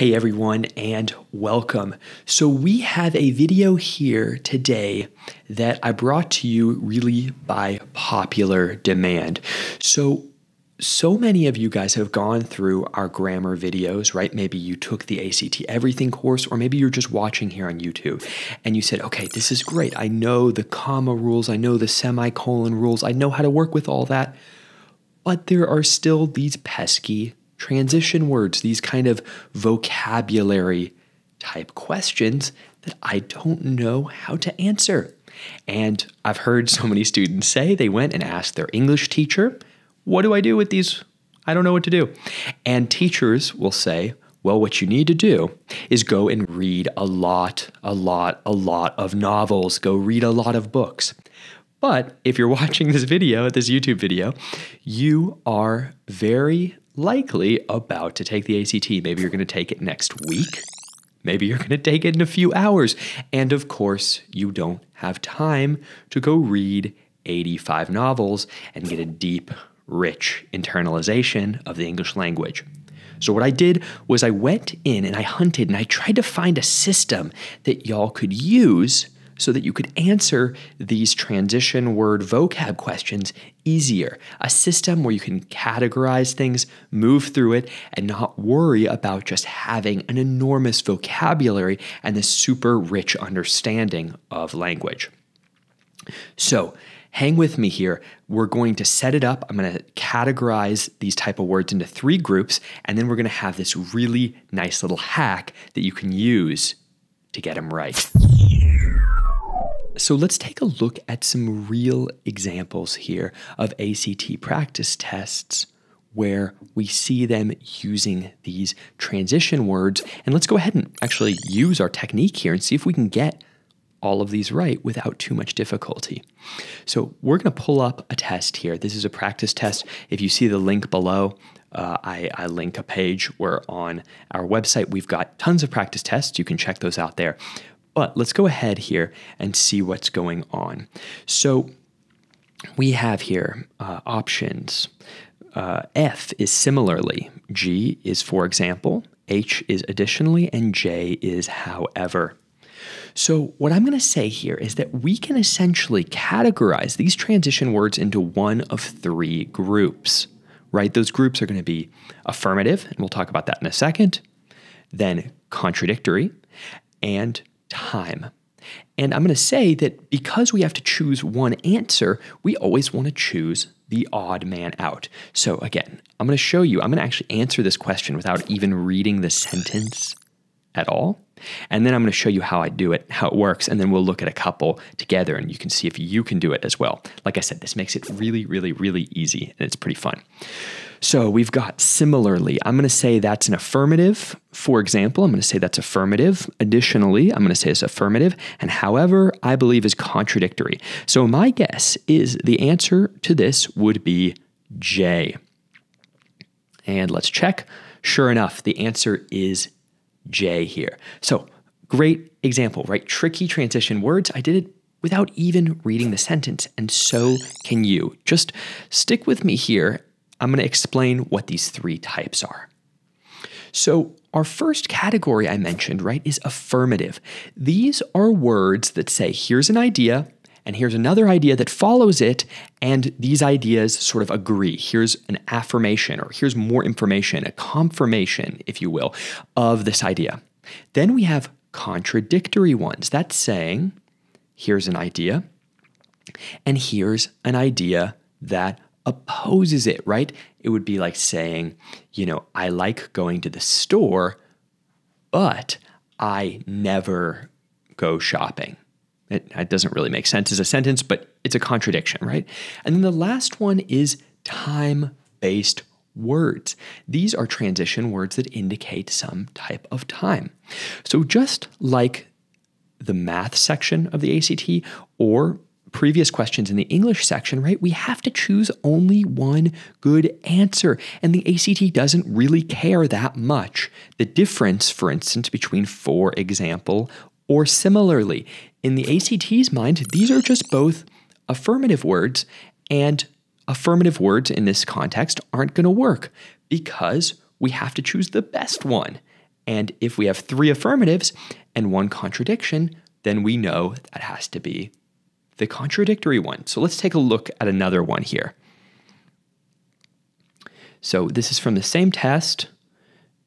Hey everyone, and welcome. So, we have a video here today that I brought to you really by popular demand. So, so many of you guys have gone through our grammar videos, right? Maybe you took the ACT Everything course, or maybe you're just watching here on YouTube and you said, okay, this is great. I know the comma rules, I know the semicolon rules, I know how to work with all that. But there are still these pesky transition words, these kind of vocabulary type questions that I don't know how to answer. And I've heard so many students say they went and asked their English teacher, What do I do with these? I don't know what to do. And teachers will say, Well, what you need to do is go and read a lot, a lot, a lot of novels, go read a lot of books. But if you're watching this video, this YouTube video, you are very, likely about to take the ACT. Maybe you're going to take it next week. Maybe you're going to take it in a few hours. And of course, you don't have time to go read 85 novels and get a deep, rich internalization of the English language. So, what I did was I went in and I hunted and I tried to find a system that y'all could use so that you could answer these transition word vocab questions easier. A system where you can categorize things, move through it, and not worry about just having an enormous vocabulary and this super rich understanding of language. So, hang with me here we're going to set it up i'm going to categorize these type of words into three groups and then we're going to have this really nice little hack that you can use to get them right so let's take a look at some real examples here of ACT practice tests where we see them using these transition words. And let's go ahead and actually use our technique here and see if we can get all of these right without too much difficulty. So we're going to pull up a test here. This is a practice test. If you see the link below, uh, I, I link a page where on our website we've got tons of practice tests. You can check those out there. But let's go ahead here and see what's going on. So we have here uh, options. Uh, F is similarly, G is for example, H is additionally, and J is however. So, what I'm going to say here is that we can essentially categorize these transition words into one of three groups, right? Those groups are going to be affirmative, and we'll talk about that in a second, then contradictory, and time. And I'm going to say that because we have to choose one answer, we always want to choose the odd man out. So again, I'm going to show you, I'm going to actually answer this question without even reading the sentence at all. And then I'm going to show you how I do it, how it works, and then we'll look at a couple together and you can see if you can do it as well. Like I said, this makes it really, really, really easy and it's pretty fun. So we've got similarly. I'm going to say that's an affirmative. For example, I'm going to say that's affirmative. Additionally, I'm going to say it's affirmative. And however, I believe is contradictory. So my guess is the answer to this would be J. And let's check. Sure enough, the answer is J here. So great example, right? Tricky transition words. I did it without even reading the sentence, and so can you. Just stick with me here I'm going to explain what these three types are. So, our first category I mentioned, right, is affirmative. These are words that say, here's an idea, and here's another idea that follows it, and these ideas sort of agree. Here's an affirmation, or here's more information, a confirmation, if you will, of this idea. Then we have contradictory ones. That's saying, here's an idea, and here's an idea that opposes it, right? It would be like saying, you know, I like going to the store, but I never go shopping. It, it, doesn't really make sense as a sentence, but it's a contradiction, right? And then the last one is time based words. These are transition words that indicate some type of time. So just like the math section of the ACT or previous questions in the English section, right, we have to choose only one good answer. And the ACT doesn't really care that much. The difference, for instance, between for example or similarly. In the ACT's mind, these are just both affirmative words, and affirmative words in this context aren't going to work because we have to choose the best one. And if we have three affirmatives and one contradiction, then we know that has to be the contradictory one. So let's take a look at another one here. So this is from the same test.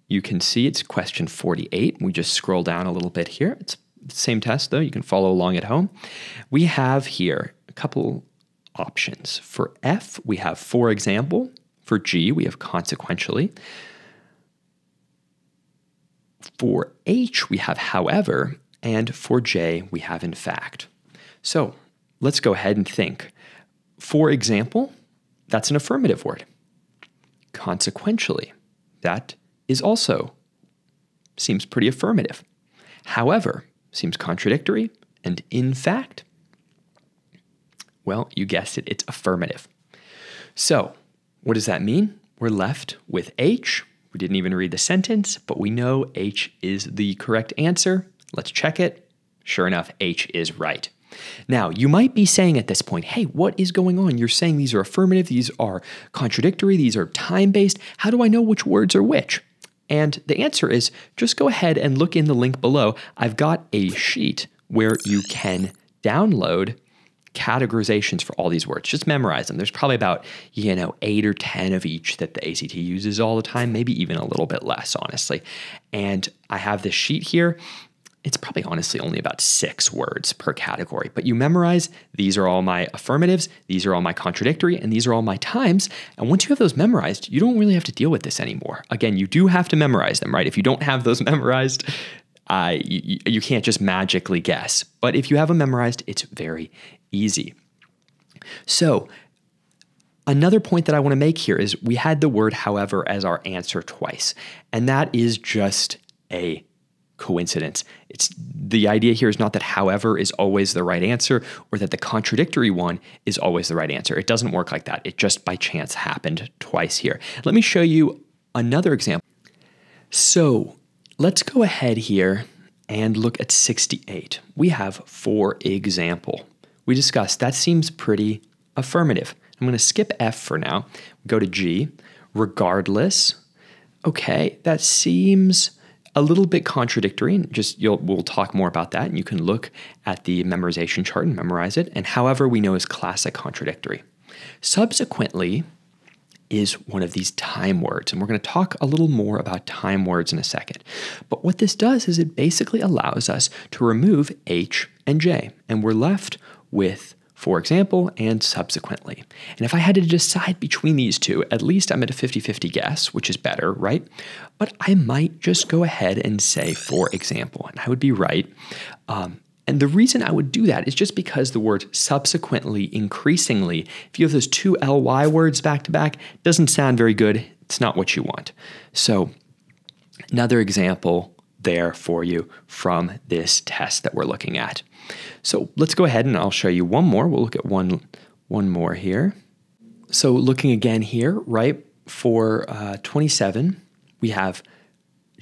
You can see it's question 48. We just scroll down a little bit here. It's the same test though. You can follow along at home. We have here a couple options. For F, we have for example. For G, we have consequentially. For H, we have however. And for J, we have in fact. So Let's go ahead and think. For example, that's an affirmative word. Consequentially, that is also seems pretty affirmative. However, seems contradictory and in fact, well, you guessed it, it's affirmative. So, what does that mean? We're left with H. We didn't even read the sentence, but we know H is the correct answer. Let's check it. Sure enough, H is right. Now, you might be saying at this point, hey, what is going on? You're saying these are affirmative, these are contradictory, these are time based. How do I know which words are which? And the answer is just go ahead and look in the link below. I've got a sheet where you can download categorizations for all these words. Just memorize them. There's probably about, you know, eight or 10 of each that the ACT uses all the time, maybe even a little bit less, honestly. And I have this sheet here it's probably honestly only about six words per category, but you memorize these are all my affirmatives, these are all my contradictory, and these are all my times. And once you have those memorized, you don't really have to deal with this anymore. Again, you do have to memorize them, right? If you don't have those memorized, uh, you, you can't just magically guess. But if you have them memorized, it's very easy. So, Another point that I want to make here is we had the word however as our answer twice, and that is just a coincidence. It's the idea here is not that however is always the right answer or that the contradictory one is always the right answer. It doesn't work like that. It just by chance happened twice here. Let me show you another example. So, let's go ahead here and look at 68. We have for example. We discussed that seems pretty affirmative. I'm going to skip F for now. Go to G. Regardless. Okay, that seems a little bit contradictory and just we'll talk more about that and you can look at the memorization chart and memorize it and however we know is classic contradictory subsequently is one of these time words and we're going to talk a little more about time words in a second but what this does is it basically allows us to remove h and j and we're left with for example, and subsequently. And if I had to decide between these two, at least I'm at a 50 50 guess, which is better, right? But I might just go ahead and say, for example, and I would be right. Um, and the reason I would do that is just because the word subsequently, increasingly, if you have those two ly words back to back, doesn't sound very good. It's not what you want. So, another example there for you from this test that we're looking at. So let's go ahead and I'll show you one more. We'll look at one, one more here. So looking again here, right, for uh, 27, we have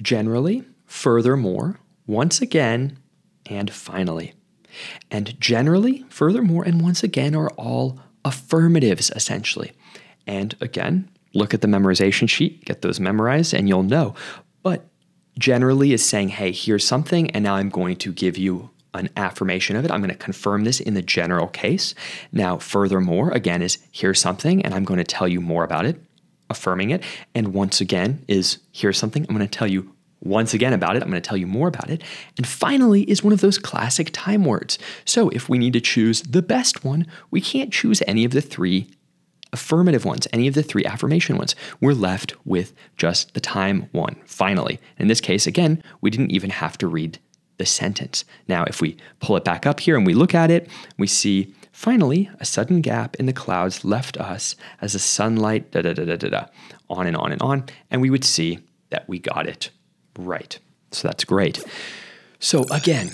generally, furthermore, once again, and finally. And generally, furthermore, and once again are all affirmatives essentially. And again, look at the memorization sheet, get those memorized, and you'll know. But generally is saying, hey, here's something, and now I'm going to give you an affirmation of it. I'm going to confirm this in the general case. Now, furthermore, again, is here's something, and I'm going to tell you more about it, affirming it. And once again, is here's something, I'm going to tell you once again about it. I'm going to tell you more about it. And finally, is one of those classic time words. So if we need to choose the best one, we can't choose any of the three affirmative ones, any of the three affirmation ones. We're left with just the time one, finally. In this case, again, we didn't even have to read the sentence. Now, if we pull it back up here and we look at it, we see finally a sudden gap in the clouds left us as the sunlight, da da da da da da, on and on and on, and we would see that we got it right. So that's great. So again,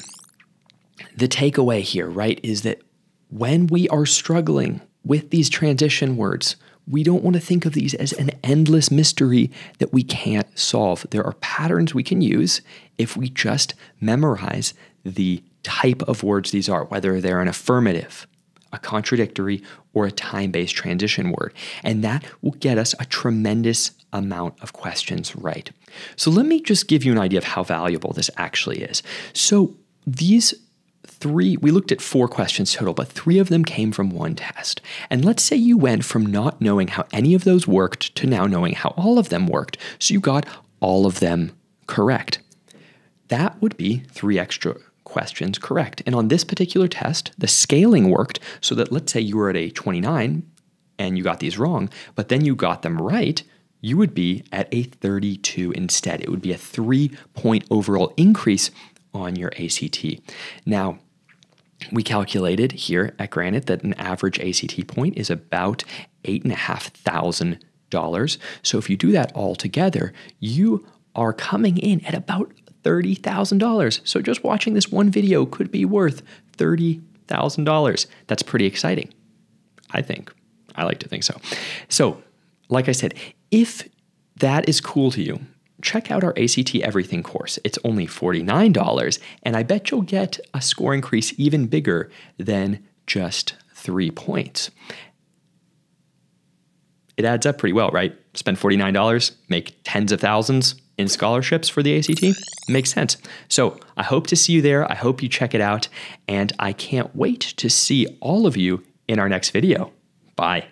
the takeaway here, right, is that when we are struggling with these transition words. We don't want to think of these as an endless mystery that we can't solve. There are patterns we can use if we just memorize the type of words these are, whether they're an affirmative, a contradictory, or a time based transition word. And that will get us a tremendous amount of questions right. So let me just give you an idea of how valuable this actually is. So these three, we looked at four questions total, but three of them came from one test. And let's say you went from not knowing how any of those worked to now knowing how all of them worked. So you got all of them correct. That would be three extra questions correct. And on this particular test, the scaling worked so that let's say you were at a 29 and you got these wrong, but then you got them right you would be at a 32 instead. It would be a three point overall increase on your ACT. Now, we calculated here at Granite that an average ACT point is about $8,500. So if you do that all together, you are coming in at about $30,000. So just watching this one video could be worth $30,000. That's pretty exciting, I think. I like to think so. So, like I said, if that is cool to you, check out our ACT Everything course. It's only $49, and I bet you'll get a score increase even bigger than just three points. It adds up pretty well, right? Spend $49, make tens of thousands in scholarships for the ACT? Makes sense. So I hope to see you there. I hope you check it out, and I can't wait to see all of you in our next video. Bye.